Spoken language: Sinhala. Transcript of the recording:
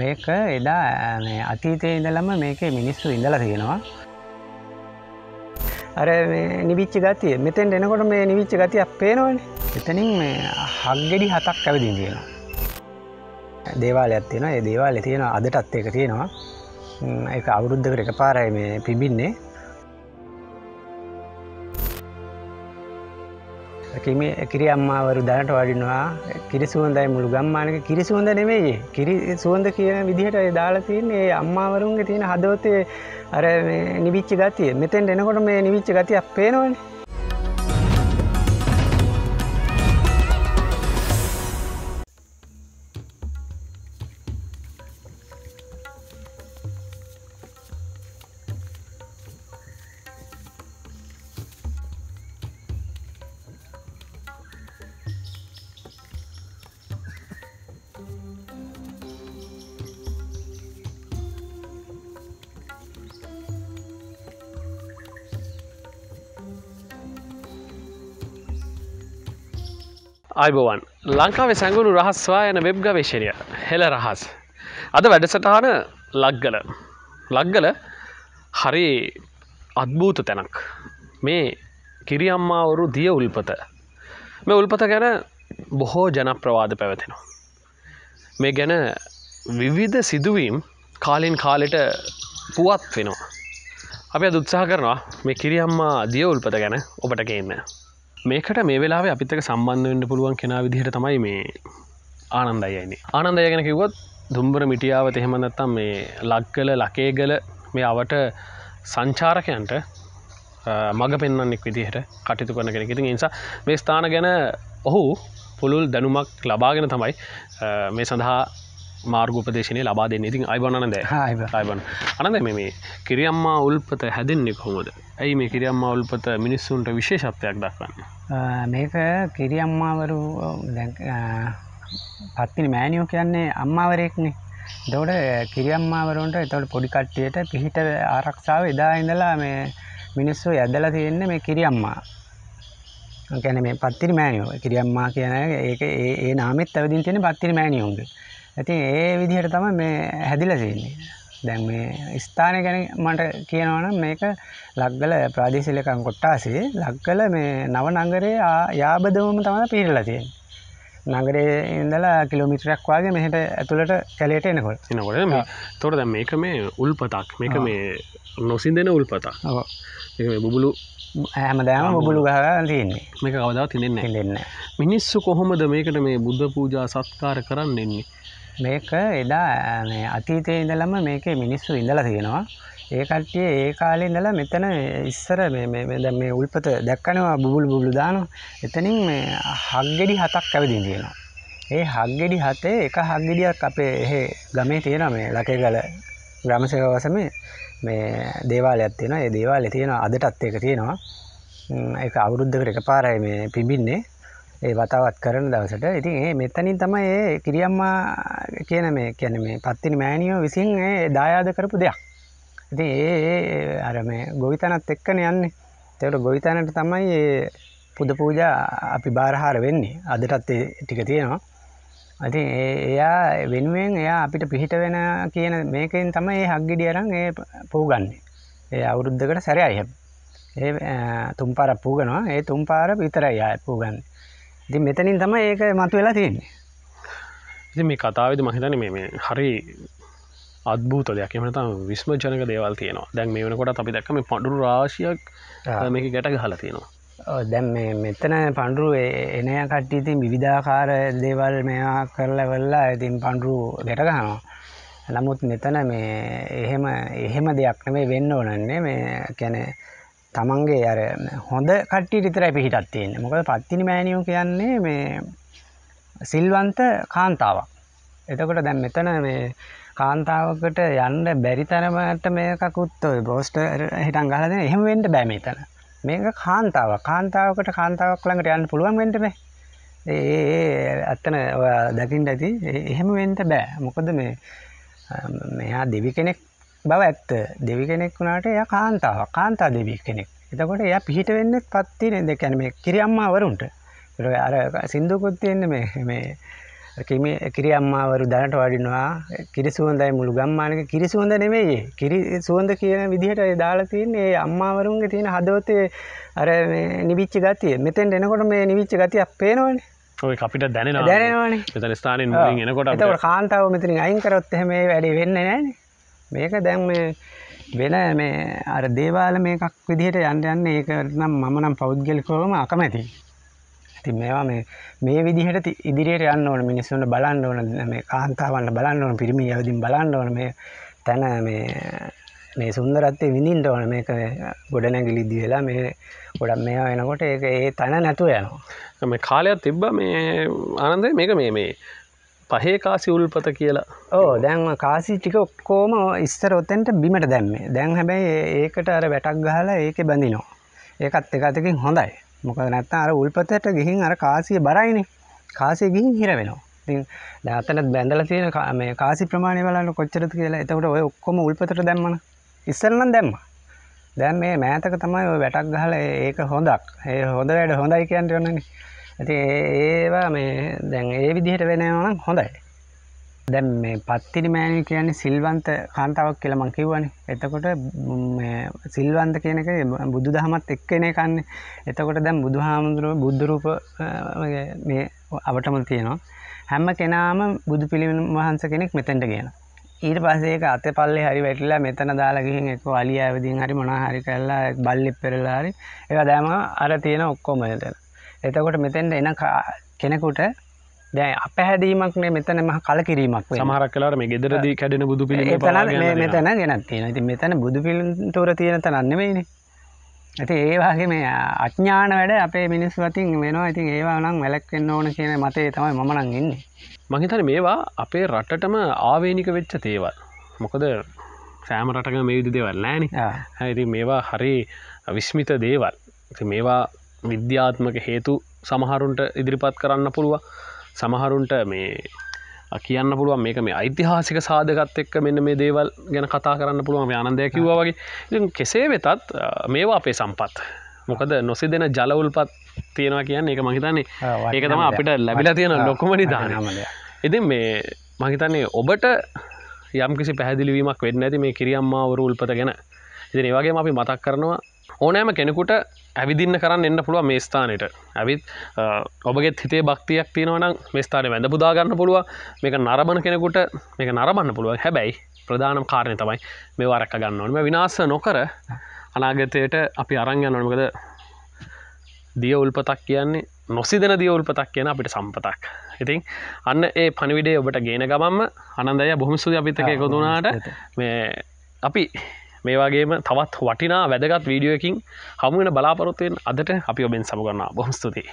මේක එදා අතීතය ඉඳලම මේක මිනිස්සු ඉඳල තියෙනවා අර නිවිච්ච ගතිය මෙතෙන් එනකොට මේ නිවිච්ච ගතියක් පේනවන එතනින් මේ හක්ගෙඩි හතක් ඇවිදින් තියෙනවා දේවාලයක් තියෙන ඒ දේවාල තියෙන අදටත් ඒක තියෙනවා ඒ අවුරුද්ධකට එක පාරයි මේ පිබින්නේ කිරියම්මාවරු දැනට වඩිනවා කිරිසුවන්දයි මුළු ගම්මානක කිරිසුවන්ද නෙමෙයි කිරි සුවන්ද කියන විදිහට දාලතින් ඒ අම්මාවරුන්ගේ තියෙන හදවතේ අර නිවිච්ච ගතිය මෙතෙන් එනකොට මේ නිවිච්ච ගතියක් පේනවනේ අයිබෝවන් ලංකාවේ සැඟුණු රහස්වා යන වෙබ් ගවේශණය හෙළ රහස් අද වැඩසටහන ලක්ගල ලක්ගල හරි අත්භූත තැනක් මේ කිරියම්මාවරු දිය උල්පත මේ උල්පත ගැන බොහෝ ජනප්‍රවාද පැවතෙනවා මේ ගැන විවිධ සිදුවීම් කාලින් කාලෙට පුවත් වෙනවා අපි අදුත්සාහ කරනවා මේ කිරියම්මා දිය උල්පත ගැන ඔබට ගන්න මේකට මේ වෙලා අපිත්තක සම්බන්ධවෙන්න පුළුවන් කෙනා විදිහට තමයි මේ ආනන්දයයින්නේ ආනන්දය ගැන කිවොත් දුම්බර මිටියාව තෙහෙමඳත්තම් මේ ලක්ගල ලකේගල මේ අවට සංචාරකයන්ට මඟ පෙන්න්නෙක් විදිහට කටයුතු කරන කෙන ඉතින් නිසා මේ ස්ථාන ගැන ඔහු පුළුල් දැනුමක් ලබාගෙන තමයි මේ සඳහා මාර්ගපදේශනය ලබා දෙන්න ඉතින් අයිබනනද අයිබන අනද මේ කිරියම්මා උල්පත හැදෙන්නේ කොහොමද ඇයි මේ කිරියම්මා උල්පත මිනිස්සුන්ට විශේෂත්වයක් දක්වන්න මේක කිරියම්මාවරු පත්තින මෑනියෝ කියන්නේ අම්මාවරයෙක්නේ දොඩ කිරියම්මාවරුන්ට එතවට පොඩිකට්ටියට පිහිට ආරක්ෂාව එදා ඉඳලා මේ මිනිස්සු ඇදලා තියෙන්නේ මේ කිරියම්මා ගැන මේ පත්තිරි මෑනියෝ කිරියම්මා කියන ඒක ඒ නාමෙත් ඇවදින් තියෙන පත්තිරි මෑනියෝන්ගේ ඇති ඒ විදිහට තම මේ හැදිල තියන්නේ දැන් මේ ස්ථානය ගැන මට කියනවනම් මේක ලක්ගල ප්‍රාදේශලකන් කොට්ටාසේ ලක්ගල මේ නව නගරේ යාබදවම තම පිරිලා තියෙන් නගරේ ඉඳලා කිලෝමිටරයක් වගේ මෙහට ඇතුළට කැලේට එනකොට එනකොට තොර දැ මේක මේ උල්පතක් මේක මේ නොසින්දෙන උල්පතා බුබුලු හැමදෑම බොබුලු ගහලන්නේ මේක කවදා තිනෙන්න දෙන්න මිනිස්සු කොහොමද මේකට මේ බුද්ධ පූජා සත්කාර කරන්න දෙන්නේ මේක එදා මේ අතීතයේ ඉඳලම මේකේ මිනිස්සු ඉඳලා තියෙනවා. ඒ කට්ටිය ඒ කාලේ ඉඳලා මෙතන ඉස්සර මේ මේ දැන් මේ උල්පත දැක්කනවා බුබුලු බුබුලු දානවා. එතනින් මේ හග්ගෙඩි හතක් ඇවිදින් තියෙනවා. ඒ හග්ගෙඩි හතේ එක හග්ගෙඩියක් අපේ එහෙ ගමේ තියෙනවා මේ ලකේගල ග්‍රාමසේවකවසමේ මේ දේවාලයක් තියෙනවා. ඒ දේවාලේ තියෙනවා අදටත් ඒක තියෙනවා. ඒක අවුරුද්දකට එකපාරයි මේ පිඹින්නේ. ඒ වතාවත් කරන දවසට ඉතින් ඒ මෙතනින් තමයි ඒ කිරියම්මා කියන මේ කියන්නේ මේ පත්තිනි මෑණියෝ විසින් ඒ දායාද කරපු දෙයක්. ඉතින් ඒ අර මේ ගොවිතැනත් එක්කනේ යන්නේ. ඒතකොට ගොවිතැනට තමයි ඒ පුද පූජා අපි බාරහාර වෙන්නේ. අදටත් ඒ ටික තියෙනවා. ඉතින් ඒ එයා වෙනුවෙන් එයා අපිට පිහිට වෙන කියන මේකෙන් තමයි ඒ හග්ගෙඩිය අරන් ඒ පූගන්නේ. ඒ අවුරුද්දකට සැරයයි හැබැයි. ඒ තුම්පාරක් පූගනවා. ඒ තුම්පාර විතරයි ආය පූගන්නේ. ඉතින් මෙතනින් තමයි ඒක මතු වෙලා තියෙන්නේ ඉති මේ කතාවද මහිතන මේ හරි අත්භූත දෙයක් එමනත විස්ම ජනක දේවල් තියෙනවා දැන් මේ වනකොට අපි දැක්ම පඩු රාශියක් මේක ගැට ගහල තියෙනවා දැන් මෙතන පණ්ඩුරු එනය කට්ටිතින් විවිධාකාර දේවල් මෙයා කරලා වෙල්ලා ඇතින් පණ්ඩුරු ගැටගහනවා නමුත් මෙතන මේ එහෙම එහෙම දෙයක් නෙමේ වෙන්න ඕනන්නේ මේ කැනේ තමන්ගේ අර හොඳ කට්ටිය විතරයි පිහිටත් තියෙන්නේ මොකද පත්තිනි මෑනියෝ කියන්නේ මේ සිල්වන්ත කාන්තාවක් එතකොට දැන් මෙතන මේ කාන්තාවකට යන්න බැරි තරමට මේකකුත් ඔය බෝස්ටර් හිටන් ගහලා දෙන එහෙම වෙන්න බෑ මෙතන මේක කාන්තාව කාන්තාවකට කාන්තාවක් ළඟට යන්න පුළුවන් වෙන්න බෑ ඒ ඇත්තන ඔය දකින්න ඇති එහෙම වෙන්න බෑ මොකද මේ මෙයා දෙවි කෙනෙක් බව ඇත්ත දෙවි කෙනෙක් වුණාට එයා කාන්තාව කාන්තා දෙවි කෙනෙක්. එතකොට එයා පිහිට වෙන්නේ පත්ති නේද? ඒ කියන්නේ මේ කිරියම්මාවරුන්ට. ඒක අර සින්දුකුත් තියෙන්නේ මේ මේ කිමි කිරියම්මාවරු දැනට වඩිනවා. කිරිසුවඳයි මුළු ගම්මානක කිරිසුවඳ නෙමෙයි. කිරිසුවඳ කියන විදිහට ඒ දාලා තියෙන්නේ ඒ අම්මාවරුන්ගේ තියෙන හදවතේ අර මේ නිවිච්ච ගතිය. මෙතෙන් එනකොට මේ නිවිච්ච ගතියක් පේනවනේ. ඔය අපිට දැනෙන දැනවන තන ස්ථානෙන් මුලින් එනකොට කාන්තාව මෙතන අයින් කරොත් එහෙම වැඩි වෙන්නේ නැහැ මේක දැන් මේ වෙන මේ අර දේවාල මේකක් විදිහට යන්න යන්න ඒක නම් මම නම් පෞද්ගලිකවම අකමැති. ඉතින් මේවා මේ මේ විදිහට ඉදිරියට යන්න ඕන මිනිස්සුන්ට බලන්න ඕන මේ කාන්තාවන්ට බලන්න ඕන පිරිමි යවදින් බලන්න ඕන මේ තන මේ මේ සුන්දරත්වය විඳින්න ඕන මේක ගොඩනැගිලිදි වෙලා මේ ගොඩක් මේවා වෙනකොට ඒක ඒ තන නැතුව යනවා. මේ කාලයක් තිබ්බා මේ ආනන්දේ මේක මේ මේ පහේ කාසි උල්පත කියලා ඕ දැන් කාසි ටික ඔක්කෝම ඉස්සර ඔත්තෙන්ට බිමට දැම්මේ දැන් හැබැයි ඒකට අර වැටක් ගහලා ඒක බැඳිනෝ ඒකත් එක අතකින් හොඳයි මොක නැත්ත අර උල්පතට ගිහින් අර කාසිය බරයිනේ කාසිය ගිහින් හිර වෙනවා ඉතින් දැතනත් බැඳල තියෙන මේ කාසි ප්‍රමාණය බලන්න කොච්චරද කියලා එතකොට ඔය ඔක්කොම උල්පතට දැම්මන ඉස්සරනම් දැම්ම දැන් මේ මෑතක තමයි ඔය වැටක් ගහලා ඒක හොඳක් ඒ හොඳ වැඩ හොඳයි කියන්න ඕනනේ ඇති ඒවා මේ දැන් ඒ විදිහට වෙනනම් හොඳයි දැම් මේ පත්තිරි මෑණි කියන්නේ සිල්වන්ත කාන්තාවක් කියලා මං කිව්වනේ. එතකොට සිල්වන්ත කියන එක බුදුදහමත් එක්කනේ කන්නේ. එතකොට දැන් බුදුහාමුදුරුවෝ බුද්ධ රූප මේ අපටම තියෙනවා. හැම කෙනාම බුදු පිළිම වහන්ස කෙනෙක් මෙතෙන්ට ගේනවා. ඊට පස්සේ ඒක අතපල්ලේ හරි වැටිලා මෙතන දාලා ගිහින් එක්ක අලියාවදීන් හරි මොනවා හරි කරලා බල්ලෙක් පෙරලා හරි ඒවා දැම අර තියෙන ඔක්කොම එතන. එතකොට මෙතෙන්ට එන කෙනෙකුට දැ අපහැදීමක්නේ මෙතන මහ කල කිරීමක් සමහරක් කලාට මේ ගෙදරදී කැඩෙන බුදු පිළි මෙතන ගෙනත් තියෙන ති මෙතන බුදු පිළින්තුර තියෙන තනන්නෙවෙයිනේ ඇති ඒවාගේ මේ අඥ්ඥාන වැඩ අපේ මිනිස් වතින් වෙනවා ඉතින් ඒවා නම් වැලක්වෙන්න ඕන කියන මතේ තමයි මනන් ඉන්නේ මහිතන මේවා අපේ රටටම ආවේනික වෙච්ච තේවල් මොකද සෑම රටක මේ විදි දෙවල් නෑන ඇති මේවා හරි විශ්මිත දේවල් මේවා විද්‍යාත්මක හේතු සමහරුන්ට ඉදිරිපත් කරන්න පුළුව සමහරුන්ට මේ කියන්න පුළුව මේක මේ ඓතිහාසික සාධකත් එක්ක මෙන්න මේ දේවල් ගැන කතා කරන්න පුළුවන් ආනන්දය කිව්වා වගේ කෙසේ වෙතත් මේවා අපේ සම්පත් මොකද නොසි දෙන ජලවල්පත් තියෙනවා කියන්න එක මහිතන්නේ ඒක තම අපිට ලැබිලා තියෙන ලොකුමනි දානමය ඉතින් මේ මහිතන්නේ ඔබට යම්කිසි පැදිලිවීමක් වෙන්න ඇති මේ කිරියම්මාවරු උල්පත ගැන ඉතින් ඒවාගේ අපි මතක් කරනවා ඕනෑම කෙනෙකුට ඇවිදින්න කරන්න එන්න පුළුව මේ ස්ථානයට ඇවිත් ඔබගේ හිතේ භක්තියක් තියෙනවන මෙස්ථානය වැඳ පුදාගන්න පුළුව මේක නරබන කෙනෙකුට මේක නරබන්න පුළුව හැබැයි ප්‍රධානම් කාරණය තමයි මේ වරක්ක ගන්නවනම විනාස නොකර අනාගතයට අපි අරංගන්න නොමකද දිය උල්පතක් කියන්නේ නොසිදන දිය උල්පතක් කියන අපිට සම්පතක් ඉතින් අන්න ඒ පනිවිඩේ ඔබට ගේන ගමම්ම අනන්දය බොහොම සුද අපිතක එකතුනාට මේ අපි මේ වගේම තවත් වටිනා වැදගත් වීඩියෝ එකින් හමුවෙන බලාපොරොත්තුවෙන් අදට අපි ඔබෙන් සමුගන්නා බොහොස්තුතියි